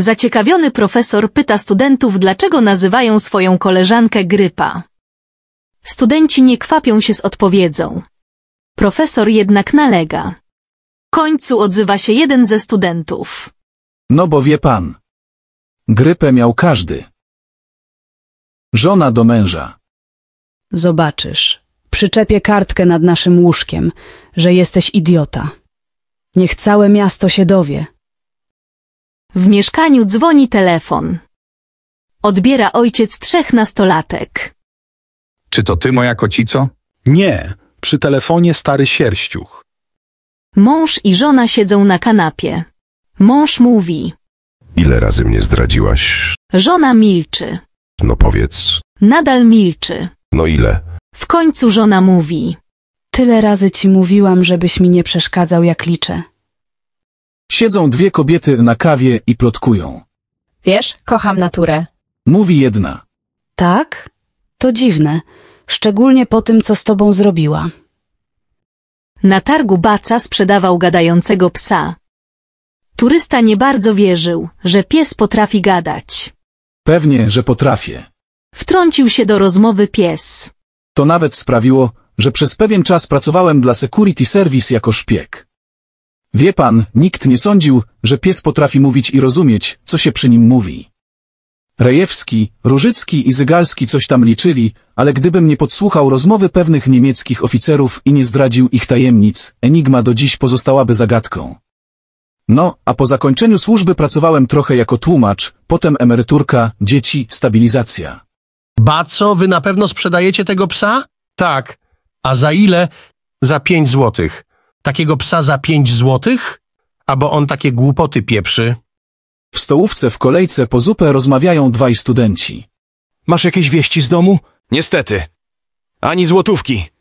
Zaciekawiony profesor pyta studentów, dlaczego nazywają swoją koleżankę grypa. Studenci nie kwapią się z odpowiedzą. Profesor jednak nalega. W końcu odzywa się jeden ze studentów. No bo wie pan. Grypę miał każdy. Żona do męża. Zobaczysz. Przyczepię kartkę nad naszym łóżkiem, że jesteś idiota. Niech całe miasto się dowie. W mieszkaniu dzwoni telefon. Odbiera ojciec trzech nastolatek. Czy to ty, moja kocico? Nie, przy telefonie stary sierściuch. Mąż i żona siedzą na kanapie. Mąż mówi. Ile razy mnie zdradziłaś? Żona milczy. No powiedz. Nadal milczy. No ile? W końcu żona mówi. Tyle razy ci mówiłam, żebyś mi nie przeszkadzał, jak liczę. Siedzą dwie kobiety na kawie i plotkują. Wiesz, kocham naturę. Mówi jedna. Tak? To dziwne, szczególnie po tym, co z tobą zrobiła. Na targu Baca sprzedawał gadającego psa. Turysta nie bardzo wierzył, że pies potrafi gadać. Pewnie, że potrafię. Wtrącił się do rozmowy pies. To nawet sprawiło, że przez pewien czas pracowałem dla Security Service jako szpieg. Wie pan, nikt nie sądził, że pies potrafi mówić i rozumieć, co się przy nim mówi. Rejewski, Różycki i Zygalski coś tam liczyli, ale gdybym nie podsłuchał rozmowy pewnych niemieckich oficerów i nie zdradził ich tajemnic, enigma do dziś pozostałaby zagadką. No, a po zakończeniu służby pracowałem trochę jako tłumacz, potem emeryturka, dzieci, stabilizacja. co, wy na pewno sprzedajecie tego psa? Tak. A za ile? Za pięć złotych. Takiego psa za pięć złotych? Albo on takie głupoty pieprzy? W stołówce w kolejce po zupę rozmawiają dwaj studenci. Masz jakieś wieści z domu? Niestety. Ani złotówki.